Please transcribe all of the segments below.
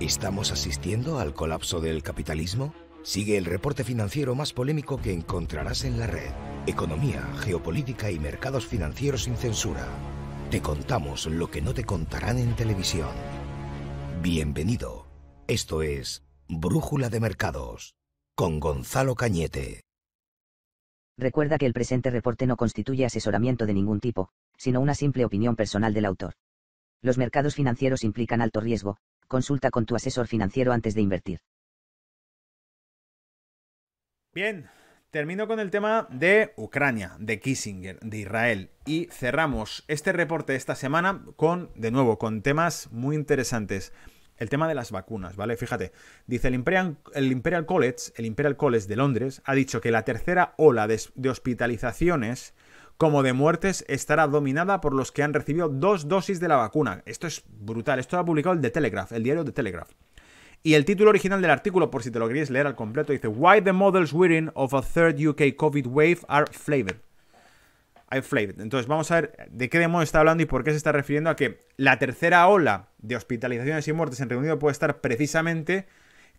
¿Estamos asistiendo al colapso del capitalismo? Sigue el reporte financiero más polémico que encontrarás en la red. Economía, geopolítica y mercados financieros sin censura. Te contamos lo que no te contarán en televisión. Bienvenido. Esto es Brújula de Mercados con Gonzalo Cañete. Recuerda que el presente reporte no constituye asesoramiento de ningún tipo, sino una simple opinión personal del autor. Los mercados financieros implican alto riesgo, Consulta con tu asesor financiero antes de invertir. Bien, termino con el tema de Ucrania, de Kissinger, de Israel. Y cerramos este reporte esta semana con, de nuevo, con temas muy interesantes. El tema de las vacunas, ¿vale? Fíjate, dice el Imperial, College, el Imperial College de Londres, ha dicho que la tercera ola de hospitalizaciones como de muertes estará dominada por los que han recibido dos dosis de la vacuna. Esto es brutal. Esto lo ha publicado el The Telegraph, el diario The Telegraph. Y el título original del artículo, por si te lo querías leer al completo, dice Why the models wearing of a third UK COVID wave are flavored. I flavored. Entonces vamos a ver de qué demonios está hablando y por qué se está refiriendo a que la tercera ola de hospitalizaciones y muertes en Reino Unido puede estar precisamente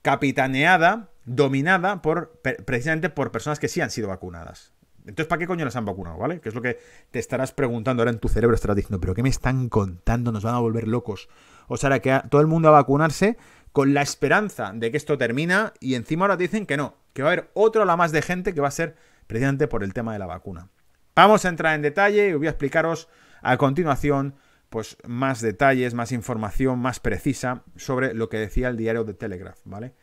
capitaneada, dominada por precisamente por personas que sí han sido vacunadas. Entonces, ¿para qué coño las han vacunado, vale? Que es lo que te estarás preguntando ahora en tu cerebro, estarás diciendo, pero ¿qué me están contando? Nos van a volver locos. O sea, que todo el mundo va a vacunarse con la esperanza de que esto termina y encima ahora te dicen que no, que va a haber otro la más de gente que va a ser precisamente por el tema de la vacuna. Vamos a entrar en detalle y voy a explicaros a continuación pues más detalles, más información más precisa sobre lo que decía el diario de Telegraph, ¿vale?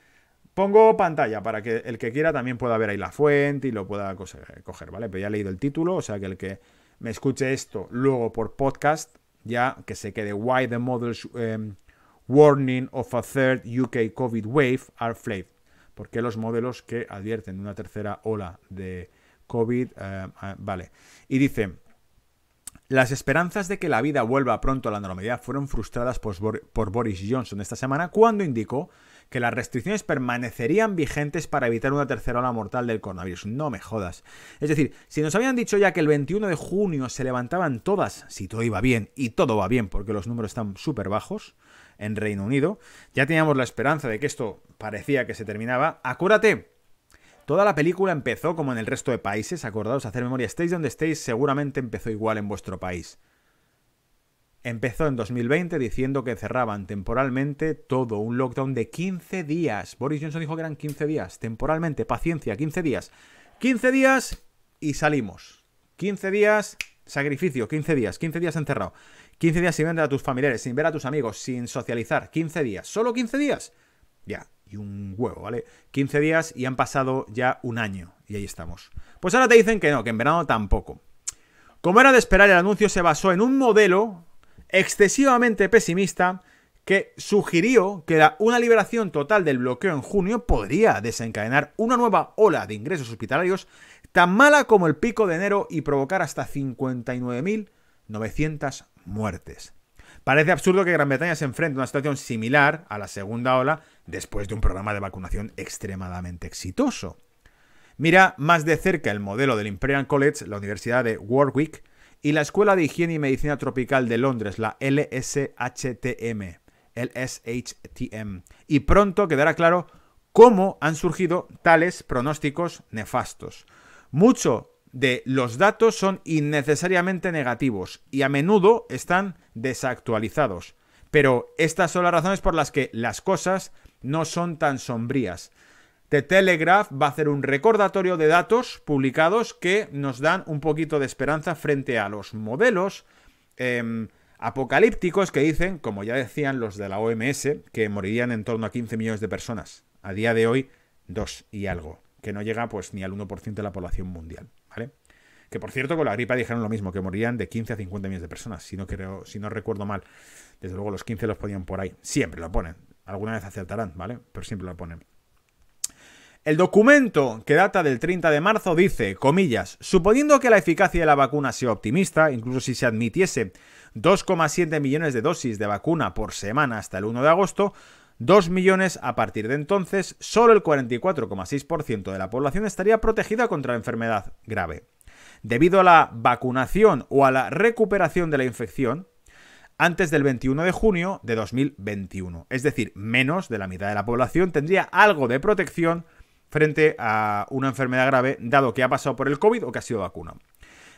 Pongo pantalla para que el que quiera también pueda ver ahí la fuente y lo pueda coger, ¿vale? Pero ya he leído el título, o sea que el que me escuche esto luego por podcast, ya que se quede Why the Models em, Warning of a Third UK COVID Wave are Flayed. Porque los modelos que advierten una tercera ola de COVID, eh, ah, vale. Y dice, las esperanzas de que la vida vuelva pronto a la normalidad fueron frustradas por Boris Johnson esta semana cuando indicó que las restricciones permanecerían vigentes para evitar una tercera ola mortal del coronavirus. No me jodas. Es decir, si nos habían dicho ya que el 21 de junio se levantaban todas, si todo iba bien, y todo va bien porque los números están súper bajos en Reino Unido, ya teníamos la esperanza de que esto parecía que se terminaba. Acuérdate, Toda la película empezó como en el resto de países, acordaos hacer memoria, estéis donde estéis, seguramente empezó igual en vuestro país. Empezó en 2020 diciendo que cerraban temporalmente todo, un lockdown de 15 días. Boris Johnson dijo que eran 15 días, temporalmente, paciencia, 15 días. 15 días y salimos. 15 días, sacrificio, 15 días, 15 días encerrado. 15 días sin ver a tus familiares, sin ver a tus amigos, sin socializar. 15 días, solo 15 días. Ya, y un huevo, ¿vale? 15 días y han pasado ya un año y ahí estamos. Pues ahora te dicen que no, que en verano tampoco. Como era de esperar, el anuncio se basó en un modelo excesivamente pesimista que sugirió que una liberación total del bloqueo en junio podría desencadenar una nueva ola de ingresos hospitalarios tan mala como el pico de enero y provocar hasta 59.900 muertes. Parece absurdo que Gran Bretaña se enfrente a una situación similar a la segunda ola después de un programa de vacunación extremadamente exitoso. Mira más de cerca el modelo del Imperial College, la Universidad de Warwick, y la Escuela de Higiene y Medicina Tropical de Londres, la LSHTM, LSHTM. Y pronto quedará claro cómo han surgido tales pronósticos nefastos. Mucho de los datos son innecesariamente negativos y a menudo están desactualizados. Pero estas son las razones por las que las cosas no son tan sombrías, The Telegraph va a hacer un recordatorio de datos publicados que nos dan un poquito de esperanza frente a los modelos em, apocalípticos que dicen, como ya decían los de la OMS, que morirían en torno a 15 millones de personas. A día de hoy, dos y algo, que no llega pues ni al 1% de la población mundial, ¿vale? Que por cierto, con la gripa dijeron lo mismo, que morirían de 15 a 50 millones de personas, si no, creo, si no recuerdo mal. Desde luego los 15 los ponían por ahí. Siempre lo ponen. Alguna vez acertarán, ¿vale? Pero siempre lo ponen. El documento, que data del 30 de marzo, dice, comillas, suponiendo que la eficacia de la vacuna sea optimista, incluso si se admitiese 2,7 millones de dosis de vacuna por semana hasta el 1 de agosto, 2 millones a partir de entonces, solo el 44,6% de la población estaría protegida contra la enfermedad grave. Debido a la vacunación o a la recuperación de la infección, antes del 21 de junio de 2021. Es decir, menos de la mitad de la población tendría algo de protección frente a una enfermedad grave, dado que ha pasado por el COVID o que ha sido vacunado.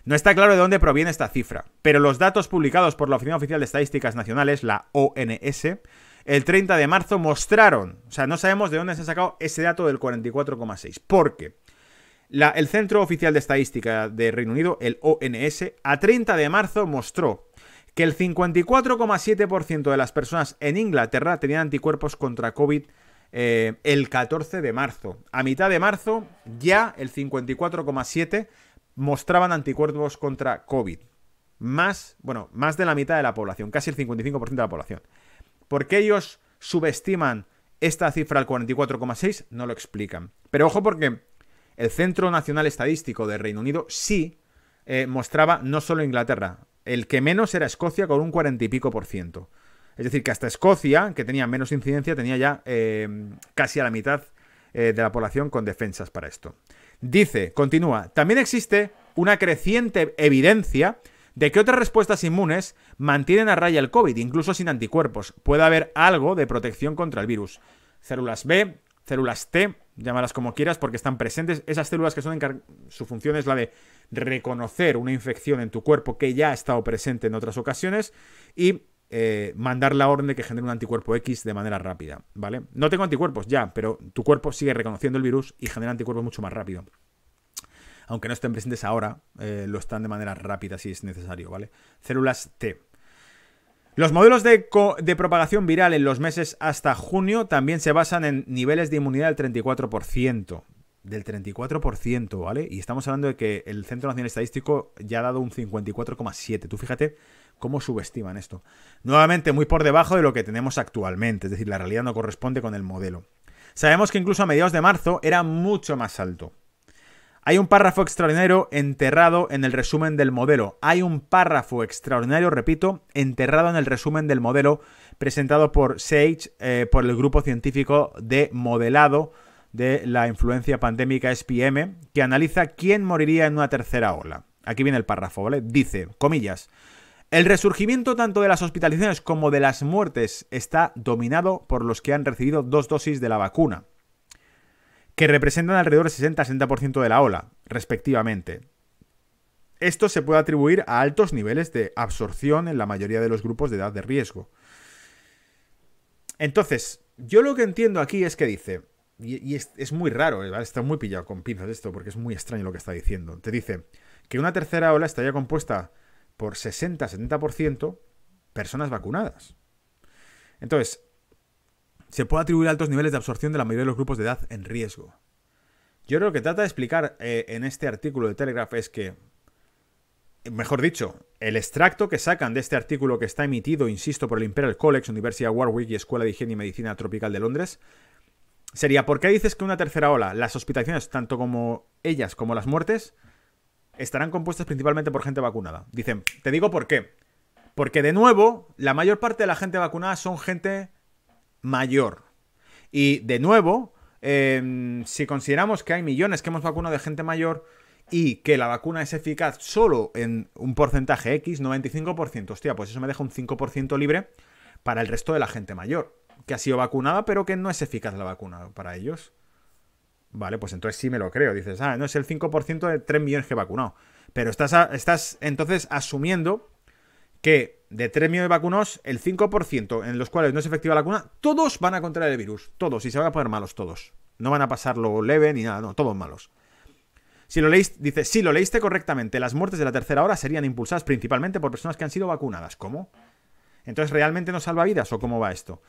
No está claro de dónde proviene esta cifra, pero los datos publicados por la Oficina Oficial de Estadísticas Nacionales, la ONS, el 30 de marzo mostraron, o sea, no sabemos de dónde se ha sacado ese dato del 44,6, porque la, el Centro Oficial de Estadística de Reino Unido, el ONS, a 30 de marzo mostró que el 54,7% de las personas en Inglaterra tenían anticuerpos contra COVID-19 eh, el 14 de marzo. A mitad de marzo ya el 54,7 mostraban anticuerpos contra COVID. Más, bueno, más de la mitad de la población, casi el 55% de la población. ¿Por qué ellos subestiman esta cifra al 44,6? No lo explican. Pero ojo porque el Centro Nacional Estadístico de Reino Unido sí eh, mostraba no solo Inglaterra, el que menos era Escocia con un 40 y pico por ciento. Es decir, que hasta Escocia, que tenía menos incidencia, tenía ya eh, casi a la mitad eh, de la población con defensas para esto. Dice, continúa, también existe una creciente evidencia de que otras respuestas inmunes mantienen a raya el COVID, incluso sin anticuerpos. Puede haber algo de protección contra el virus. Células B, células T, llámalas como quieras porque están presentes. Esas células que son su función es la de reconocer una infección en tu cuerpo que ya ha estado presente en otras ocasiones y eh, mandar la orden de que genere un anticuerpo X de manera rápida, ¿vale? No tengo anticuerpos ya, pero tu cuerpo sigue reconociendo el virus y genera anticuerpos mucho más rápido. Aunque no estén presentes ahora, eh, lo están de manera rápida si es necesario, ¿vale? Células T. Los modelos de, de, propagación viral en los meses hasta junio también se basan en niveles de inmunidad del 34%, del 34%, ¿vale? Y estamos hablando de que el Centro Nacional Estadístico ya ha dado un 54,7%. Tú fíjate cómo subestiman esto. Nuevamente, muy por debajo de lo que tenemos actualmente, es decir, la realidad no corresponde con el modelo. Sabemos que incluso a mediados de marzo era mucho más alto. Hay un párrafo extraordinario enterrado en el resumen del modelo. Hay un párrafo extraordinario, repito, enterrado en el resumen del modelo presentado por Sage, eh, por el grupo científico de modelado de la influencia pandémica SPM, que analiza quién moriría en una tercera ola. Aquí viene el párrafo, ¿vale? Dice, comillas, el resurgimiento tanto de las hospitalizaciones como de las muertes está dominado por los que han recibido dos dosis de la vacuna, que representan alrededor del 60-60% de la ola, respectivamente. Esto se puede atribuir a altos niveles de absorción en la mayoría de los grupos de edad de riesgo. Entonces, yo lo que entiendo aquí es que dice, y, es, muy raro, eh, está muy pillado con pinzas esto, porque es muy extraño lo que está diciendo. Te dice que una tercera ola estaría compuesta por 60-70% personas vacunadas. Entonces, se puede atribuir altos niveles de absorción de la mayoría de los grupos de edad en riesgo. Yo creo que trata de explicar eh, en este artículo de Telegraph es que, mejor dicho, el extracto que sacan de este artículo que está emitido, insisto, por el Imperial College, Universidad Warwick y Escuela de Higiene y Medicina Tropical de Londres, sería, ¿por qué dices que una tercera ola, las hospitalizaciones, tanto como ellas como las muertes, estarán compuestas principalmente por gente vacunada? Dicen, te digo por qué. Porque de nuevo, la mayor parte de la gente vacunada son gente mayor. Y de nuevo, em, si consideramos que hay millones que hemos vacunado de gente mayor y que la vacuna es eficaz solo en un porcentaje X, 95%, hostia, pues eso me deja un 5% libre para el resto de la gente mayor que ha sido vacunada, pero que no es eficaz la vacuna para ellos. Vale, pues entonces sí me lo creo. Dices, ah, no es el 5% de 3 millones que he vacunado. Pero estás, estás entonces asumiendo que de 3 millones de vacunados, el 5% en los cuales no es efectiva la vacuna, todos van a contraer el virus. Todos. Y se van a poner malos todos. No van a pasarlo leve ni nada. No, todos malos. Si lo leíste, dice, si lo leíste correctamente, las muertes de la tercera hora serían impulsadas principalmente por personas que han sido vacunadas. ¿Cómo? Entonces, ¿realmente no salva vidas o cómo va esto?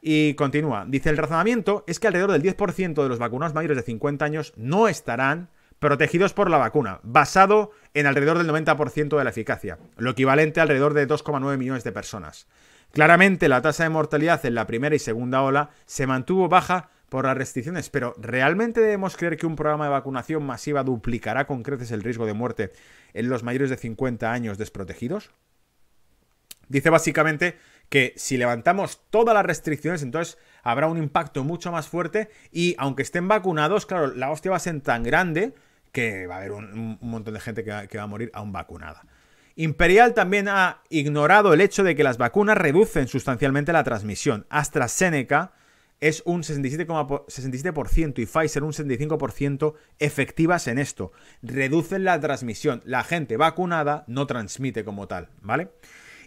Y continúa. Dice, el razonamiento es que alrededor del 10% de los vacunados mayores de 50 años no estarán protegidos por la vacuna, basado en alrededor del 90% de la eficacia, lo equivalente a alrededor de 2,9 millones de personas. Claramente la tasa de mortalidad en la primera y segunda ola se mantuvo baja por las restricciones, pero ¿realmente debemos creer que un programa de vacunación masiva duplicará con creces el riesgo de muerte en los mayores de 50 años desprotegidos? Dice básicamente que si levantamos todas las restricciones, entonces habrá un impacto mucho más fuerte y aunque estén vacunados, claro, la hostia va a ser tan grande que va a haber un, montón de gente que va, a morir aún vacunada. Imperial también ha ignorado el hecho de que las vacunas reducen sustancialmente la transmisión. AstraZeneca es un 67,67% 67 y Pfizer un 65% efectivas en esto. Reducen la transmisión. La gente vacunada no transmite como tal, ¿vale?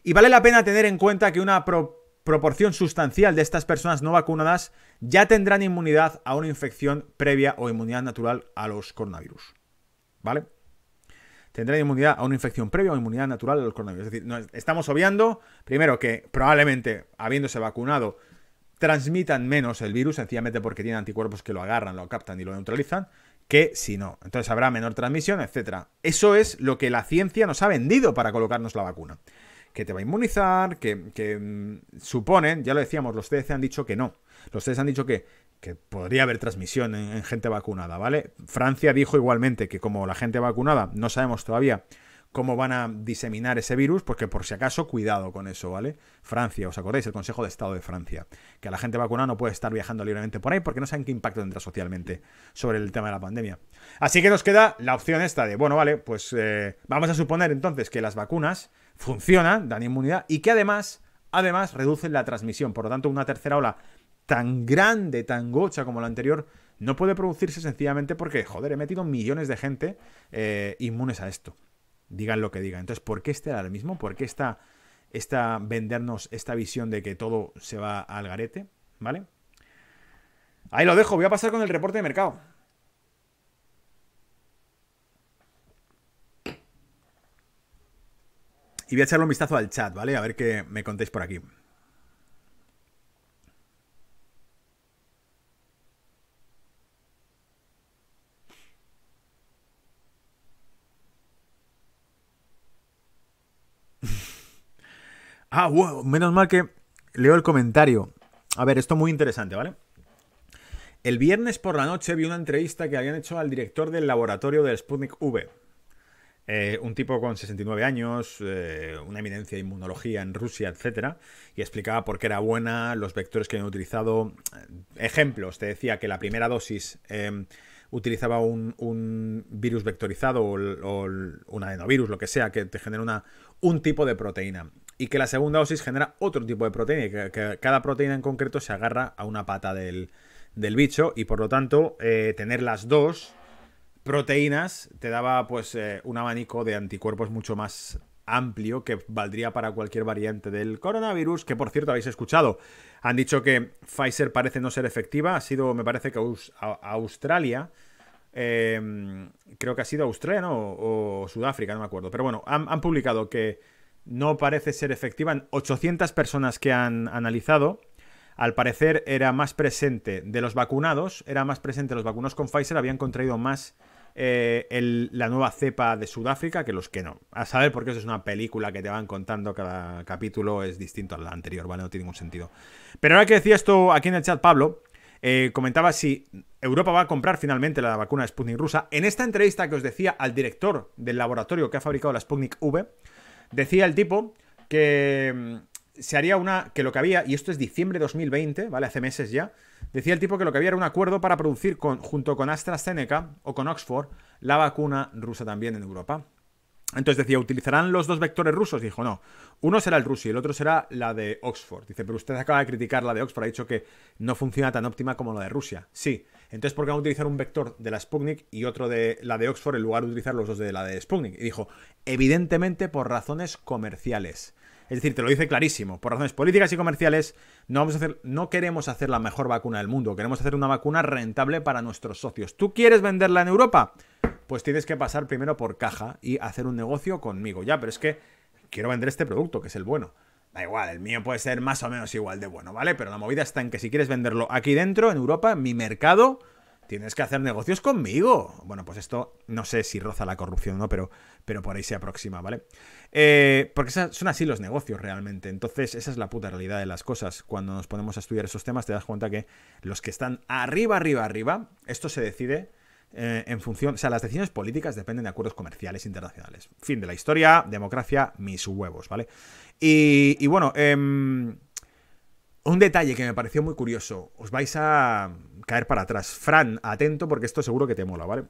Y vale la pena tener en cuenta que una proporción sustancial de estas personas no vacunadas ya tendrán inmunidad a una infección previa o inmunidad natural a los coronavirus. ¿Vale? Tendrán inmunidad a una infección previa o inmunidad natural a los coronavirus. Es decir, estamos obviando, primero, que probablemente habiéndose vacunado transmitan menos el virus, sencillamente porque tienen anticuerpos que lo agarran, lo captan y lo neutralizan, que si no. Entonces habrá menor transmisión, etc. Eso es lo que la ciencia nos ha vendido para colocarnos la vacuna que te va a inmunizar, que, que mm, suponen, ya lo decíamos, los CDC han dicho que no. Los CDC han dicho que, podría haber transmisión en, gente vacunada, ¿vale? Francia dijo igualmente que como la gente vacunada, no sabemos todavía cómo van a diseminar ese virus, porque por si acaso, cuidado con eso, ¿vale? Francia, ¿os acordáis? El Consejo de Estado de Francia, que la gente vacunada no puede estar viajando libremente por ahí porque no saben qué impacto tendrá socialmente sobre el tema de la pandemia. Así que nos queda la opción esta de, bueno, vale, pues eh, vamos a suponer entonces que las vacunas funciona, dan inmunidad y que además, además reducen la transmisión. Por lo tanto, una tercera ola tan grande, tan gocha como la anterior, no puede producirse sencillamente porque, joder, he metido millones de gente eh, inmunes a esto. Digan lo que digan. Entonces, ¿por qué este mismo? ¿Por qué está esta vendernos esta visión de que todo se va al garete? ¿Vale? Ahí lo dejo, voy a pasar con el reporte de mercado. Y voy a echarle un vistazo al chat, ¿vale? A ver qué me contéis por aquí. Ah, wow, menos mal que leo el comentario. A ver, esto muy interesante, ¿vale? El viernes por la noche vi una entrevista que habían hecho al director del laboratorio del Sputnik V. Eh, un tipo con 69 años, eh, una eminencia de inmunología en Rusia, etcétera, Y explicaba por qué era buena, los vectores que habían utilizado. Eh, ejemplos, te decía que la primera dosis em, utilizaba un, virus vectorizado o, un adenovirus, lo que sea, que te genera un tipo de proteína. Y que la segunda dosis genera otro tipo de proteína, y que, cada proteína en concreto se agarra a una pata del, del bicho y por lo tanto tener las dos proteínas te daba pues eh, un abanico de anticuerpos mucho más amplio que valdría para cualquier variante del coronavirus, que por cierto habéis escuchado. Han dicho que Pfizer parece no ser efectiva, ha sido, me parece que Australia, em, creo que ha sido Australia, ¿no? O, Sudáfrica, no me acuerdo. Pero bueno, han, han publicado que no parece ser efectiva en 800 personas que han analizado al parecer era más presente de los vacunados, era más presente los vacunados con Pfizer, habían contraído más eh, la nueva cepa de Sudáfrica que los que no. A saber, porque eso es una película que te van contando, cada capítulo es distinto al anterior, ¿vale? No tiene ningún sentido. Pero ahora que decía esto aquí en el chat, Pablo, eh, comentaba si Europa va a comprar finalmente la vacuna Sputnik rusa. En esta entrevista que os decía al director del laboratorio que ha fabricado la Sputnik V, decía el tipo que mm, se haría una, que lo que había, y esto es diciembre de 2020, ¿vale? Hace meses ya, decía el tipo que lo que había era un acuerdo para producir junto con AstraZeneca o con Oxford la vacuna rusa también en Europa. Entonces decía, ¿utilizarán los dos vectores rusos? Dijo, no. Uno será el ruso y el otro será la de Oxford. Dice, pero usted acaba de criticar la de Oxford, ha dicho que no funciona tan óptima como la de Rusia. Sí. Entonces, ¿por qué a utilizar un vector de la Sputnik y otro de la de Oxford en lugar de utilizar los dos de la de Sputnik? Y dijo, evidentemente por razones comerciales. Es decir, te lo dice clarísimo. Por razones políticas y comerciales, no, vamos a hacer, no queremos hacer la mejor vacuna del mundo. Queremos hacer una vacuna rentable para nuestros socios. ¿Tú quieres venderla en Europa? Pues tienes que pasar primero por caja y hacer un negocio conmigo. Ya, pero es que quiero vender este producto, que es el bueno. Da igual, el mío puede ser más o menos igual de bueno, ¿vale? Pero la movida está en que si quieres venderlo aquí dentro, en Europa, mi mercado, tienes que hacer negocios conmigo. Bueno, pues esto no sé si roza la corrupción o no, pero, pero por ahí se aproxima, ¿vale? Eh, porque son así los negocios realmente. Entonces, esa es la puta realidad de las cosas. Cuando nos ponemos a estudiar esos temas, te das cuenta que los que están arriba, arriba, arriba, esto se decide. Eh, en función, o sea, las decisiones políticas dependen de acuerdos comerciales internacionales. Fin de la historia, democracia, mis huevos, ¿vale? Y, bueno, em, un detalle que me pareció muy curioso. Os vais a caer para atrás. Fran, atento porque esto seguro que te mola, ¿vale?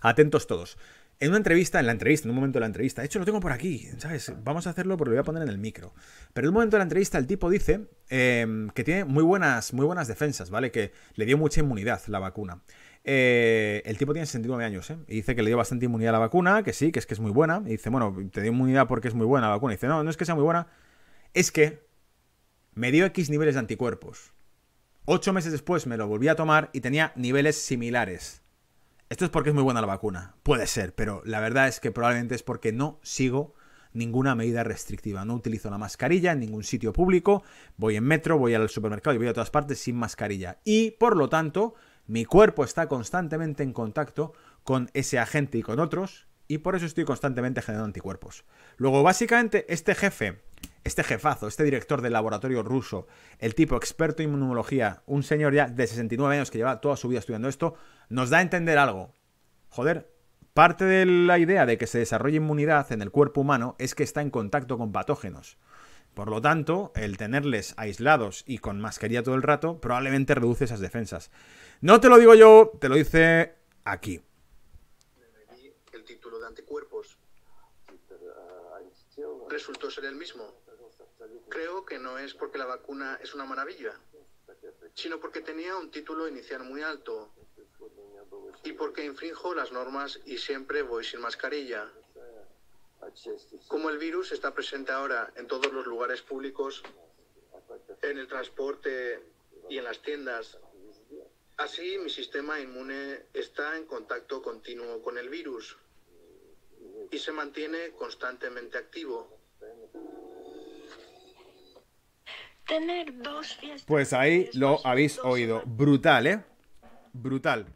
Atentos todos. En una entrevista, en la entrevista, en un momento de la entrevista, de hecho lo tengo por aquí, ¿sabes? Vamos a hacerlo porque lo voy a poner en el micro. Pero en un momento de la entrevista el tipo dice em, que tiene muy buenas, muy buenas defensas, ¿vale? Que le dio mucha inmunidad la vacuna. Eh, el tipo tiene 69 años, ¿eh? Y dice que le dio bastante inmunidad a la vacuna, que sí, que es que es muy buena. Y dice, bueno, te dio inmunidad porque es muy buena la vacuna. Y dice, no, no es que sea muy buena, es que me dio X niveles de anticuerpos. Ocho meses después me lo volví a tomar y tenía niveles similares. Esto es porque es muy buena la vacuna. Puede ser, pero la verdad es que probablemente es porque no sigo ninguna medida restrictiva. No utilizo la mascarilla en ningún sitio público. Voy en metro, voy al supermercado y voy a todas partes sin mascarilla. Y por lo tanto, mi cuerpo está constantemente en contacto con ese agente y con otros. Y por eso estoy constantemente generando anticuerpos. Luego, básicamente, este jefe este jefazo, este director del laboratorio ruso, el tipo experto en inmunología, un señor ya de 69 años que lleva toda su vida estudiando esto, nos da a entender algo. Joder, parte de la idea de que se desarrolle inmunidad en el cuerpo humano es que está en contacto con patógenos. Por lo tanto, el tenerles aislados y con mascarilla todo el rato probablemente reduce esas defensas. No te lo digo yo, te lo dice aquí. El título de anticuerpos resultó ser el mismo. Creo que no es porque la vacuna es una maravilla, sino porque tenía un título inicial muy alto y porque infrinjo las normas y siempre voy sin mascarilla. Como el virus está presente ahora en todos los lugares públicos, en el transporte y en las tiendas, así mi sistema inmune está en contacto continuo con el virus y se mantiene constantemente activo. tener dos Pues ahí lo habéis oído. Brutal, ¿eh? Brutal.